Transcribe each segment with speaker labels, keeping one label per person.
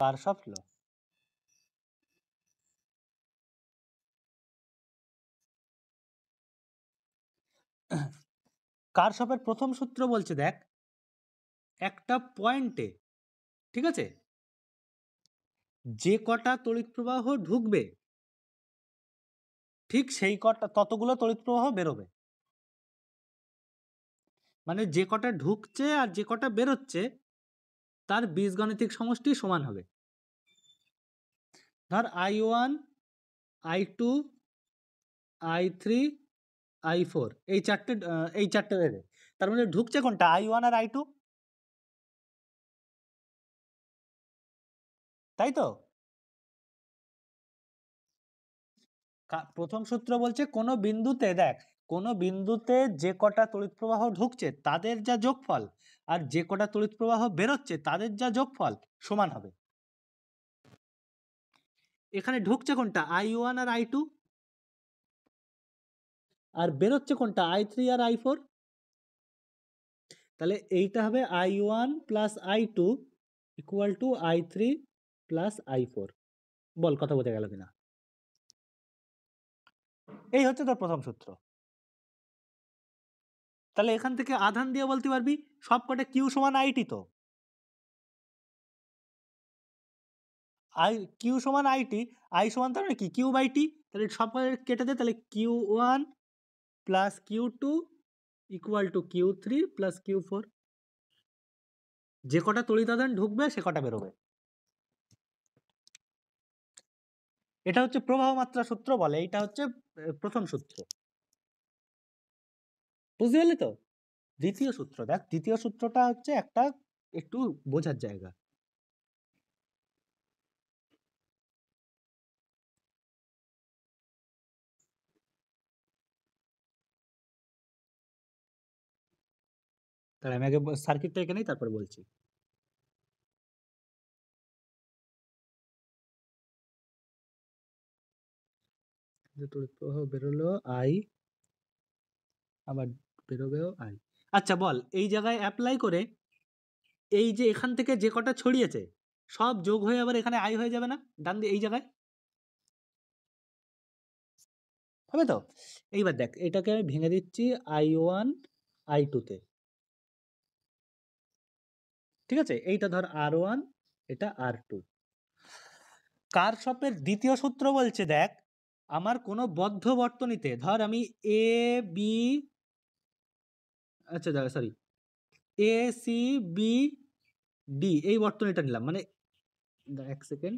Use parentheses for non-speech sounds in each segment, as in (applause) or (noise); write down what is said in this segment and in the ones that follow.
Speaker 1: কারশফ ল কারশপের প্রথম সূত্র বলছে দেখ একটা পয়েন্টে ঠিক আছে যে কটা তড়িৎ প্রবাহ ঢুকবে ঠিক সেই কটা ততগুলো তড়িৎ প্রবাহ বেরোবে
Speaker 2: মানে যে কটা ঢুকছে আর যে কটা বেরোচ্ছে তার বীজগণিতিক সমষ্টি সমান হবে ধর I one I two I three I four এই চারটে
Speaker 1: এই চারটে ভেবে তার মধ্যে মানে ঢুকছে কোনটা আই ওয়ান আর আই টু তাই তো প্রথম সূত্র বলছে কোনো বিন্দুতে দেখ কোনো বিন্দুতে যে
Speaker 2: কটা তড়িৎ প্রবাহ ঢুকছে তাদের যা যোগফল আর যে কটা তড়িৎ প্রবাহ বেরোচ্ছে তাদের যা যোগফল সমান হবে এখানে ঢুকছে কোনটা আই ওয়ান আর আই টু আর বেরোচ্ছে কোনটা আই থ্রি আর আই ফোর তাহলে এইটা হবে I one plus I two
Speaker 1: equal to I three plus I four বল কথা বোঝা গেল কিনা এই হচ্ছে তোর প্রথম সূত্র তাহলে এখান থেকে আধান দিয়ে বলতে পারবি সব কটা কিউ সমান আইটি তো
Speaker 2: আই কিউ সমান আইটি আই সমান তার মানে কি কিউ বাই টি তাহলে সব কেটে দে তাহলে Q one plus Q two equal to Q three plus Q four যে কটা তড়িৎদান ঢুকবে সে কটা বেরোবে এটা হচ্ছে প্রবাহ মাত্রা সূত্র বলে এটা হচ্ছে প্রথম সূত্র বুঝতে পারলে তো দ্বিতীয় সূত্র দেখ দ্বিতীয় সূত্রটা হচ্ছে একটা একটু বোঝার জায়গা
Speaker 1: তাহলে আমি আগে সার্কিটটা এখানেই তারপরে বলছি বেরোলো আই আবার
Speaker 2: বেরোবেও আই আচ্ছা বল এই জায়গায় অ্যাপ্লাই করে এই যে এখান থেকে যে কটা ছড়িয়েছে সব যোগ হয়ে আবার এখানে আই হয়ে যাবে না ডান এই জায়গায় হবে তো এইবার দেখ এটাকে আমি ভেঙে দিচ্ছি আই ওয়ান আই টুতে ঠিক আছে এইটা ধর আর ওয়ান এটা আর টু কার শপের দ্বিতীয় সূত্র বলছে দেখ আমার কোনো বদ্ধ বর্তনীতে ধর আমি এ বি আচ্ছা দাদা sorry A C B D এই বর্তনীটা নিলাম মানে এক সেকেন্ড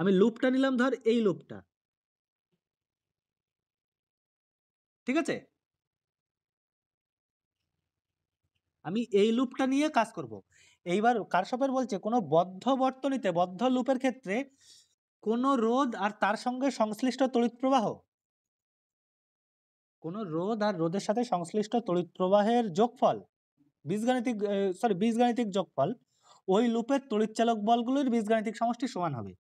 Speaker 2: আমি লুপটা নিলাম ধর এই লুপটা ঠিক আছে আমি এই লুপটা নিয়ে কাজ করব। এইবার কারশপের বলছে কোনো বদ্ধ বর্তনীতে বদ্ধ লুপের ক্ষেত্রে কোনো রোধ আর তার সঙ্গে সংশ্লিষ্ট তড়িৎ প্রবাহ কোনো রোধ আর রোধের সাথে সংশ্লিষ্ট তড়িৎ প্রবাহের যোগফল বীজগাণিতিক সরি বীজগাণিতিক যোগফল ওই লুপের তড়িৎচালক বলগুলির বীজগাণিতিক সমষ্টি সমান হবে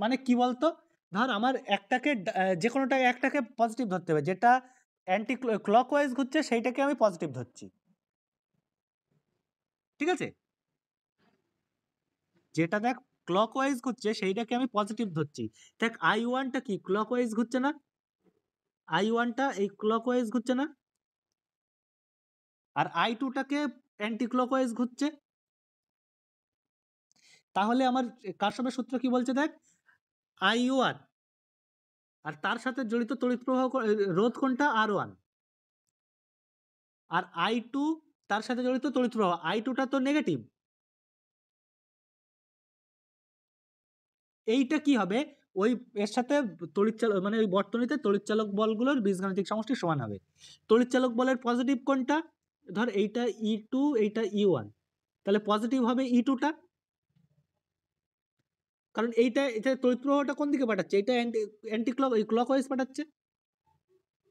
Speaker 2: মানে কি বলতো ধর আমার একটাকে যে কোনোটা একটাকে পজিটিভ ধরতে হবে যেটা অ্যান্টি ক্লকওয়াইজ ঘুরছে সেইটাকে আমি পজিটিভ ধরছি ঠিক আছে যেটা দেখ ক্লকওয়াইজ ঘুরছে সেইটাকে আমি পজিটিভ ধরছি দেখ আই ওয়ানটা কি ক্লকওয়াইজ ঘুরছে না আই ওয়ানটা এই ক্লকওয়াইজ ঘুরছে না আর আই টুটাকে অ্যান্টি ক্লকওয়াইজ ঘুরছে তাহলে আমার কাশ্যপের সূত্র কি বলছে দেখ আই ওয়ান আর তার সাথে জড়িত তড়িৎ প্রবাহ রোধ কোনটা আর ওয়ান আর আই টু তার সাথে জড়িত তড়িৎ প্রবাহ আই টুটা তো নেগেটিভ এইটা কি হবে ওই এর সাথে চালক মানে ওই বর্তনীতে তড়িৎচালক বলগুলোর বীজগাণিতিক সমষ্টি সমান হবে তড়িৎচালক বলের পজিটিভ কোনটা ধর এইটা ই e টু এইটা ই e ওয়ান তাহলে পজিটিভ হবে ই e টুটা কারণ এইটা এটা তড়িৎ প্রবাহটা কোন দিকে পাঠাচ্ছে এইটা অ্যান্টি অ্যান্টি ক্লক এই ক্লক ওয়াইজ পাঠাচ্ছে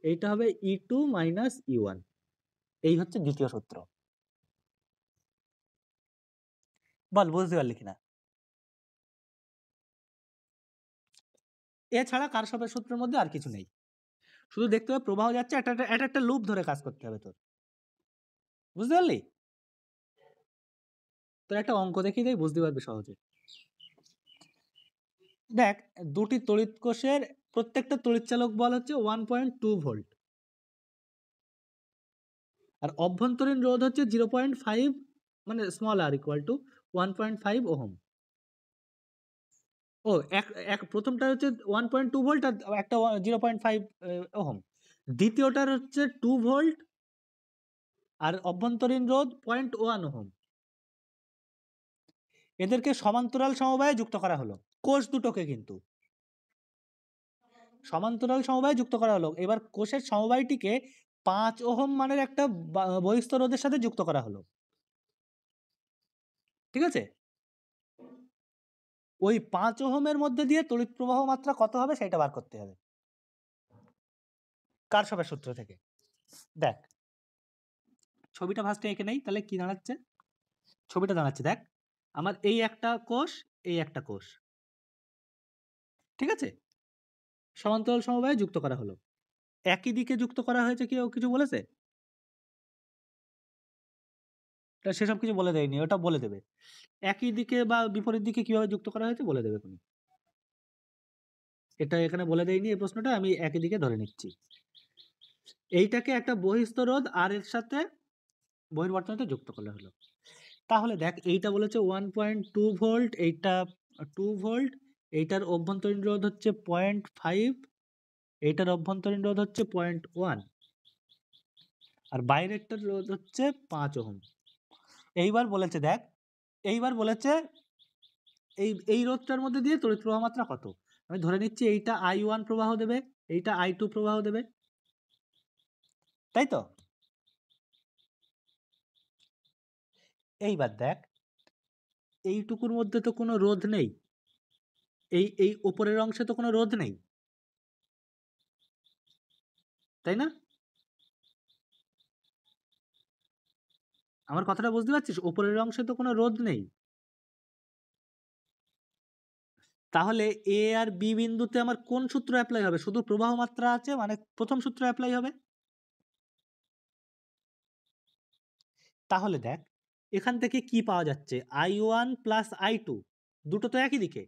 Speaker 2: এইটা হবে E two minus E one এই হচ্ছে দ্বিতীয় সূত্র
Speaker 1: বল বুঝতে পারলি কিনা এছাড়া কারশফের সূত্রের মধ্যে আর কিছু নেই
Speaker 2: শুধু দেখতে হবে প্রবাহ যাচ্ছে একটা একটা একটা লুপ ধরে কাজ করতে হবে তোর বুঝতে পারলি তোর একটা অঙ্ক দেখিয়ে দেয় বুঝতে পারবে সহজে দেখ দুটি তড়িৎ কোষের প্রত্যেকটা তড়িৎচালক বল হচ্ছে ওয়ান পয়েন্ট টু ভোল্ট আর অভ্যন্তরীণ রোধ হচ্ছে জিরো পয়েন্ট ফাইভ মানে small R equal to one point five ohm ও এক এক প্রথমটা হচ্ছে ওয়ান পয়েন্ট টু ভোল্ট আর একটা জিরো পয়েন্ট ফাইভ ওহম দ্বিতীয়টার হচ্ছে টু ভোল্ট আর অভ্যন্তরীণ রোধ পয়েন্ট ওয়ান ওহম এদেরকে সমান্তরাল সমবায়ে যুক্ত করা হলো কোষ দুটোকে কিন্তু সমান্তরাল সমবায়ে যুক্ত করা হলো এবার কোষের সমবায়টিকে পাঁচ ওহম মানের একটা বহিস্থ রোধের সাথে যুক্ত করা হলো ঠিক আছে ওই পাঁচ ওহমের মধ্যে দিয়ে তড়িৎ প্রবাহ মাত্রা কত হবে সেটা বার করতে হবে কার সবের সূত্র থেকে দেখ ছবিটা ফার্স্টে এঁকে নেই তাহলে কি দাঁড়াচ্ছে ছবিটা দাঁড়াচ্ছে দেখ আমার এই একটা কোষ এই একটা
Speaker 1: কোষ ঠিক আছে সমান্তরাল সমবায়ে যুক্ত করা হলো একই দিকে যুক্ত করা হয়েছে কেউ কিছু বলেছে
Speaker 2: সেসব কিছু বলে দেয়নি ওটা বলে দেবে একই দিকে বা বিপরীত দিকে কিভাবে যুক্ত করা হয়েছে বলে দেবে তুমি এটা এখানে বলে দেয়নি এই প্রশ্নটা আমি একই দিকে ধরে নিচ্ছি এইটাকে একটা বহিস্থ রোধ আর এর সাথে বহির্বর্তনতে যুক্ত করা হলো তাহলে দেখ এইটা বলেছে ওয়ান পয়েন্ট টু ভোল্ট এইটা টু ভোল্ট এইটার অভ্যন্তরীণ রোধ হচ্ছে পয়েন্ট ফাইভ এইটার অভ্যন্তরীণ রোধ হচ্ছে পয়েন্ট ওয়ান আর বাইরেরটার রোধ হচ্ছে পাঁচ ওহম এইবার বলেছে দেখ এইবার বলেছে এই এই রোধটার মধ্যে দিয়ে তড়িৎ প্রবাহ মাত্রা কত আমি ধরে নিচ্ছি এইটা আই ওয়ান প্রবাহ দেবে এইটা আই টু প্রবাহ দেবে তাই তো এইবার দেখ এইটুকুর মধ্যে তো কোনো রোধ নেই
Speaker 1: এই এই ওপরের অংশে তো কোনো রোধ নেই তাই না
Speaker 2: আমার কথাটা বুঝতে পারছিস ওপরের অংশে তো কোনো রোদ নেই তাহলে এ আর বি বিন্দুতে আমার কোন সূত্র অ্যাপ্লাই হবে শুধু প্রবাহ মাত্রা আছে মানে প্রথম সূত্র অ্যাপ্লাই হবে তাহলে দেখ এখান থেকে কি পাওয়া যাচ্ছে I one plus I two দুটো তো একই দিকে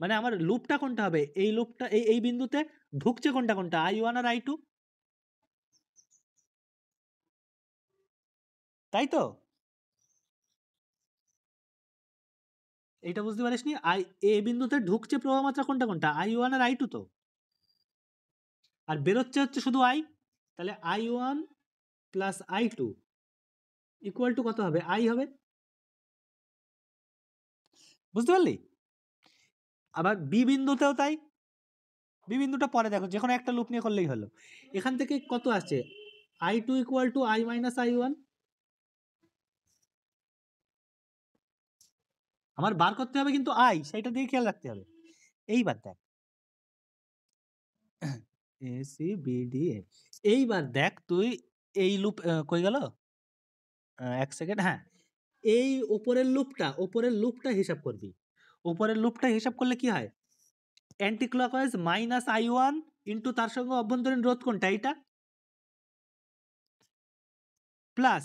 Speaker 2: মানে আমার লুপটা কোনটা হবে এই লুপটা এই এই বিন্দুতে ঢুকছে
Speaker 1: কোনটা কোনটা আই ওয়ান আর আই টু তাই তো এটা
Speaker 2: বুঝতে পারিস নি আই এ বিন্দুতে ঢুকছে প্রভাব মাত্রা কোনটা কোনটা আই ওয়ান আর আই টু তো আর বেরোচ্ছে হচ্ছে শুধু আই তাহলে I one plus I two
Speaker 1: equal to কত হবে আই হবে বুঝতে পারলি আবার বি বিন্দুতেও তাই বি বিন্দুটা পরে দেখো যে কোনো
Speaker 2: একটা লুপ নিয়ে করলেই হলো এখান থেকে কত আসছে I two equal to I minus I one
Speaker 1: আমার বার করতে হবে কিন্তু আই সেটা দিয়ে খেয়াল রাখতে হবে এইবার দেখ
Speaker 2: এসি (clears throat) e। এইবার দেখ তুই এই লুপ কই গেল এক সেকেন্ড হ্যাঁ এই ওপরের লুপটা ওপরের লুপটা হিসাব করবি ওপরের লুপটা হিসাব করলে কি হয় anti clockwise minus I one into তার সঙ্গে অভ্যন্তরীণ রোধ কোনটা এইটা plus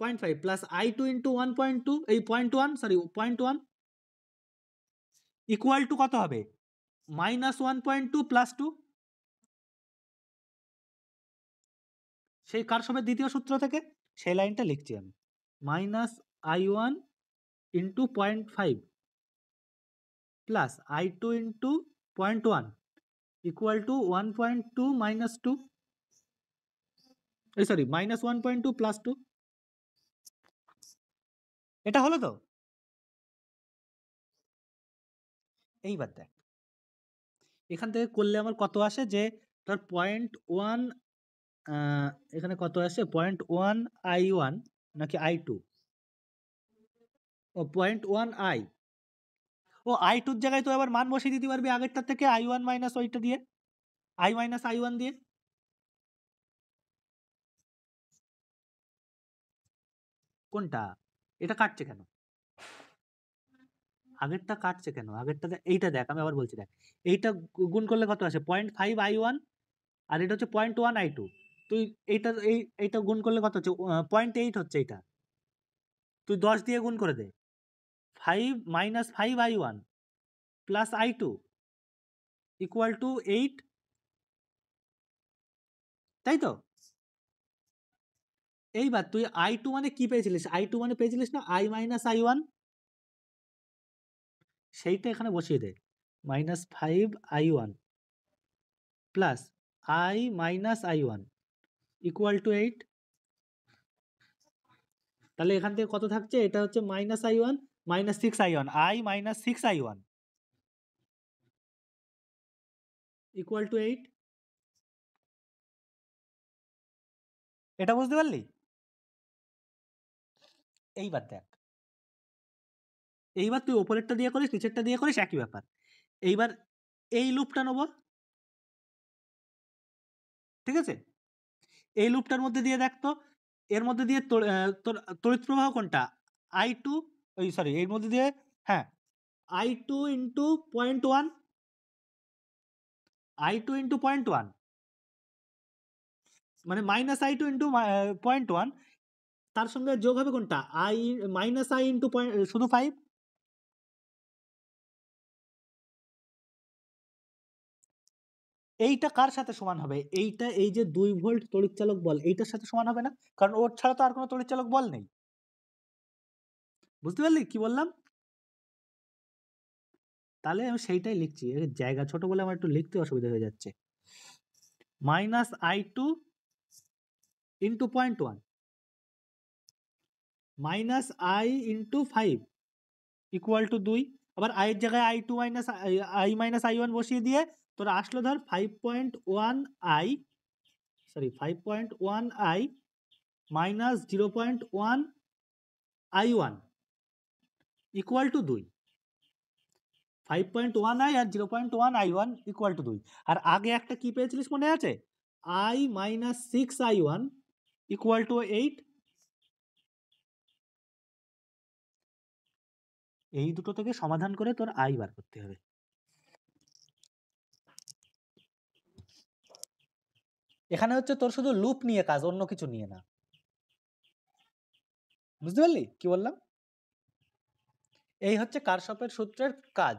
Speaker 2: point five plus I two into one point two এই point one sorry point one equal to কত হবে minus one point two plus two সেই কার কারসমের দ্বিতীয় সূত্র থেকে সেই লাইনটা লিখছি আমি minus I one into point five plus I two into point one equal to one point two minus two এই sorry minus one point two plus two
Speaker 1: এটা হলো তো এইবার দেখ এখান থেকে করলে আমার কত আসে যে
Speaker 2: তার পয়েন্ট ওয়ান এখানে কত আসে পয়েন্ট ওয়ান আই ওয়ান নাকি আই টু ও পয়েন্ট ওয়ান আই ও আই টুর জায়গায় তো আবার মান বসিয়ে দিতে পারবি আগেরটার থেকে আই ওয়ান মাইনাস ওইটা দিয়ে আই মাইনাস আই ওয়ান দিয়ে
Speaker 1: কোনটা এটা কাটছে কেন আগেরটা
Speaker 2: কাটছে কেন আগেরটা এইটা দেখ আমি আবার বলছি দেখ এইটা গুণ করলে কত আসে পয়েন্ট ফাইভ আই ওয়ান আর এটা হচ্ছে পয়েন্ট ওয়ান আই টু তুই এইটা এই এইটা গুণ করলে কত হচ্ছে পয়েন্ট এইট হচ্ছে এইটা তুই দশ দিয়ে গুণ করে দে five minus five I one plus I two equal to eight তাই তো এইবার তুই আই টু মানে কি পেয়েছিলিস আই টু মানে পেয়েছিলিস না আই মাইনাস আই ওয়ান সেইটা এখানে বসিয়ে দে minus five I one plus I minus I one equal to eight তাহলে এখান থেকে কত থাকছে এটা হচ্ছে minus I one minus six I one I minus
Speaker 1: six I one equal to eight এটা বুঝতে পারলি এইবার দেখ এইবার তুই ওপরেরটা দিয়ে
Speaker 2: করিস নিচেরটা দিয়ে করিস একই ব্যাপার এইবার এই লুপটা নেব ঠিক আছে এই লুপটার মধ্যে দিয়ে দেখ তো এর মধ্যে দিয়ে তড়িৎ প্রবাহ কোনটা আই টু ওই সরি এর মধ্যে দিয়ে হ্যাঁ I two into point one I two into point one মানে minus I two into point one
Speaker 1: তার সঙ্গে যোগ হবে কোনটা I minus I into point শুধু ফাইভ এইটা কার
Speaker 2: সাথে সমান হবে এইটা এই যে দুই ভোল্ট তড়িৎচালক বল এইটার সাথে সমান হবে না কারণ ওর ছাড়া তো আর কোনো তড়িৎচালক বল নেই বুঝতে পারলি কি বললাম তাহলে আমি সেইটাই লিখছি জায়গা ছোট বলে আমার একটু লিখতে অসুবিধা হয়ে যাচ্ছে minus I two into point one minus I into five equal to দুই আবার আয়ের জায়গায় I two minus I minus I one বসিয়ে দিয়ে তোর আসলো ধর five point one I sorry five point one I minus zero point one I one equal to দুই ফাইভ পয়েন্ট ওয়ান আই আর zero point one I one equal to দুই আর আগে একটা কী পেয়েছিলিস মনে আছে I minus six I one equal to eight
Speaker 1: এই দুটো থেকে সমাধান করে তোর আয় বার করতে হবে
Speaker 2: এখানে হচ্ছে তোর শুধু লুপ নিয়ে কাজ অন্য কিছু নিয়ে না বুঝতে পারলি কি বললাম এই হচ্ছে কারশপের সূত্রের কাজ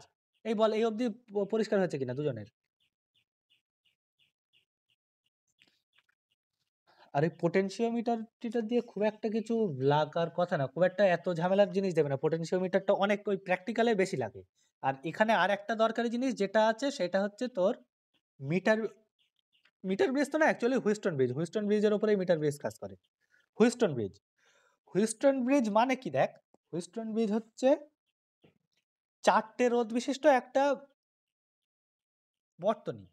Speaker 2: এই বল এই অবধি পরিষ্কার হয়েছে কিনা দুজনের আর ওই পোটেনশিওমিটারটিটা দিয়ে খুব একটা কিছু লাগার কথা না খুব একটা এত ঝামেলার জিনিস দেবে না পোটেনশিওমিটারটা অনেক ওই প্র্যাকটিক্যালে বেশি লাগে আর এখানে আর একটা দরকারি জিনিস যেটা আছে সেটা হচ্ছে তোর মিটার মিটার ব্রিজ তো না অ্যাকচুয়ালি হুইস্টন ব্রিজ হুইস্টন ব্রিজের ওপরে মিটার ব্রিজ কাজ করে হুইস্টন ব্রিজ হুইস্টন ব্রিজ মানে কি দেখ হুইস্টন ব্রিজ হচ্ছে চারটে
Speaker 1: রোদ বিশিষ্ট একটা বর্তনী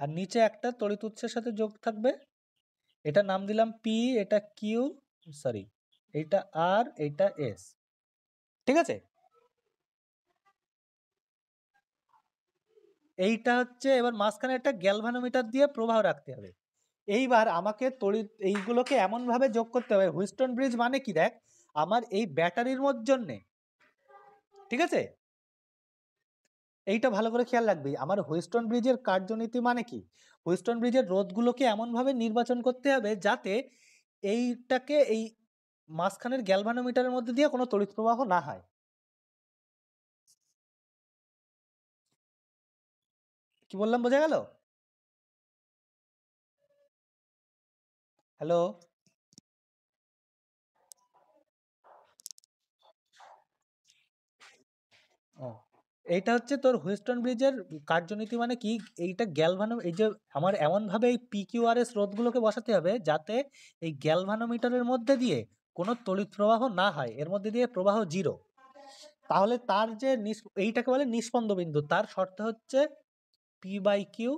Speaker 1: আর নিচে একটা তড়িৎ উৎসের সাথে যোগ থাকবে এটা নাম
Speaker 2: দিলাম পি এটা কিউ সরি এইটা আর এইটা এস ঠিক আছে এইটা হচ্ছে এবার মাঝখানে একটা গ্যালভানোমিটার দিয়ে প্রবাহ রাখতে হবে এইবার আমাকে তড়িৎ এইগুলোকে এমনভাবে যোগ করতে হবে হুইস্টন ব্রিজ মানে কি দেখ আমার এই ব্যাটারির জন্যে ঠিক আছে এইটা ভালো করে খেয়াল রাখবি আমার হুইস্টন ব্রিজের কার্যনীতি মানে কি ওয়েস্টর্ন ব্রিজের রোদগুলোকে এমনভাবে নির্বাচন করতে হবে যাতে
Speaker 1: এইটাকে এই মাঝখানের গ্যালভানোমিটারের মধ্যে দিয়ে কোনো তড়িৎ প্রবাহ না হয় কি বললাম বোঝা গেল হ্যালো
Speaker 2: এটা হচ্ছে তোর ওয়েস্টার্ন ব্রিজের কার্যনীতি মানে কি এইটা গ্যালভানো এই যে আমার এমনভাবে এই পিকিউআরএস রোদগুলোকে বসাতে হবে যাতে এই গ্যালভানোমিটারের মধ্যে দিয়ে কোনো তড়িৎ প্রবাহ না হয় এর মধ্যে দিয়ে প্রবাহ জিরো তাহলে তার যে এইটাকে বলে নিষ্পন্দ বিন্দু তার শর্ত হচ্ছে P by Q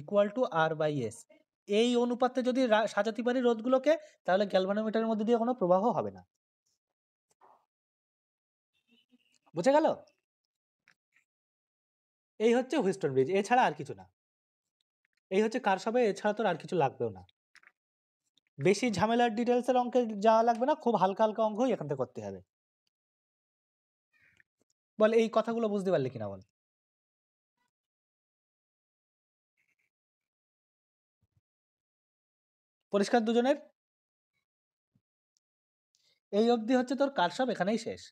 Speaker 2: equal to R by S এই অনুপাতে যদি সাজাতে পারি রোদগুলোকে তাহলে গ্যালভানোমিটারের মধ্যে দিয়ে কোনো প্রবাহ হবে না বুঝে গেল এই হচ্ছে হুইস্টন ব্রিজ এছাড়া আর কিছু না এই হচ্ছে কার সবে এছাড়া তোর আর কিছু লাগবেও না বেশি ঝামেলার ডিটেলসের অঙ্কে যাওয়া লাগবে না খুব হালকা হালকা অঙ্কই এখান থেকে করতে হবে
Speaker 1: বল এই কথাগুলো বুঝতে পারলে কিনা বল পরিষ্কার দুজনের এই অবধি হচ্ছে তোর কার সব এখানেই শেষ